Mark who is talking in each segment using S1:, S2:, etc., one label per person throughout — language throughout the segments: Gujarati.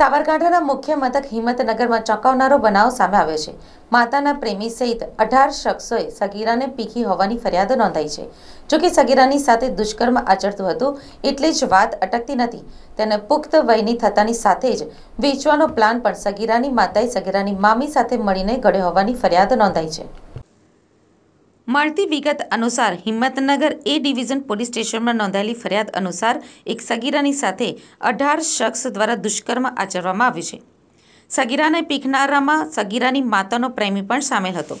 S1: સાબરકાંઠાના મુખ્ય મથક હિંમતનગરમાં ચોંકાવનારો બનાવ સામે આવ્યો છે માતાના પ્રેમી સહિત અઢાર શખ્સોએ સગીરાને પીખી હોવાની ફરિયાદ નોંધાઈ છે જો કે સગીરાની સાથે દુષ્કર્મ આચરતું હતું એટલે જ વાત અટકતી નથી તેને પુખ્ત વયની થતાની સાથે જ વેચવાનો પ્લાન પણ સગીરાની માતાએ સગીરાની મામી સાથે મળીને ઘડ્યો હોવાની ફરિયાદ નોંધાઈ છે મળતી વિગત અનુસાર હિંમતનગર એ ડિવિઝન પોલીસ સ્ટેશનમાં નોંધાયેલી ફરિયાદ અનુસાર એક સગીરાની સાથે અઢાર શખ્સ દ્વારા દુષ્કર્મ આચરવામાં આવ્યું છે સગીરાને પીખનારામાં સગીરાની માતાનો પ્રેમી પણ સામેલ હતો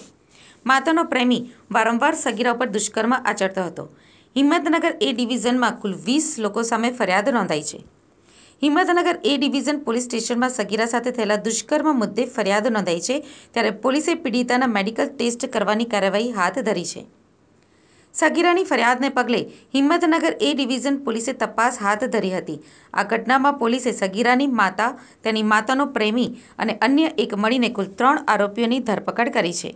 S1: માતાનો પ્રેમી વારંવાર સગીરા ઉપર દુષ્કર્મ આચરતો હતો હિંમતનગર એ ડિવિઝનમાં કુલ વીસ લોકો સામે ફરિયાદ નોંધાઈ છે હિંમતનગર એ ડિવિઝન પોલીસ સ્ટેશનમાં સગીરા સાથે થયેલા દુષ્કર્મ મુદ્દે ફરિયાદ નોંધાઈ છે ત્યારે પોલીસે પીડિતાના મેડિકલ ટેસ્ટ કરવાની કાર્યવાહી હાથ ધરી છે સગીરાની ફરિયાદને પગલે હિંમતનગર એ ડિવિઝન પોલીસે તપાસ હાથ ધરી હતી આ ઘટનામાં પોલીસે સગીરાની માતા તેની માતાનો પ્રેમી અને અન્ય એક મળીને કુલ ત્રણ આરોપીઓની ધરપકડ કરી છે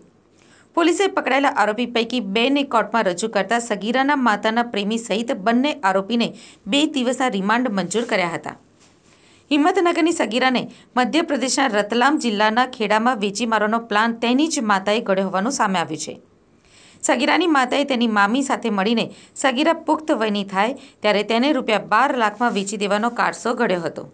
S1: પોલીસે પકડાયેલા આરોપી પૈકી બેને કોર્ટમાં રજૂ કરતા સગીરાના માતાના પ્રેમી સહિત બંને આરોપીને બે દિવસના રિમાન્ડ મંજૂર કર્યા હતા હિંમતનગરની સગીરાને મધ્યપ્રદેશના રતલામ જિલ્લાના ખેડામાં વેચી મારવાનો પ્લાન તેની જ માતાએ ઘડ્યો હોવાનું સામે આવ્યું છે સગીરાની માતાએ તેની મામી સાથે મળીને સગીરા પુખ્ત વયની થાય ત્યારે તેને રૂપિયા બાર લાખમાં વેચી દેવાનો કારસો ઘડ્યો હતો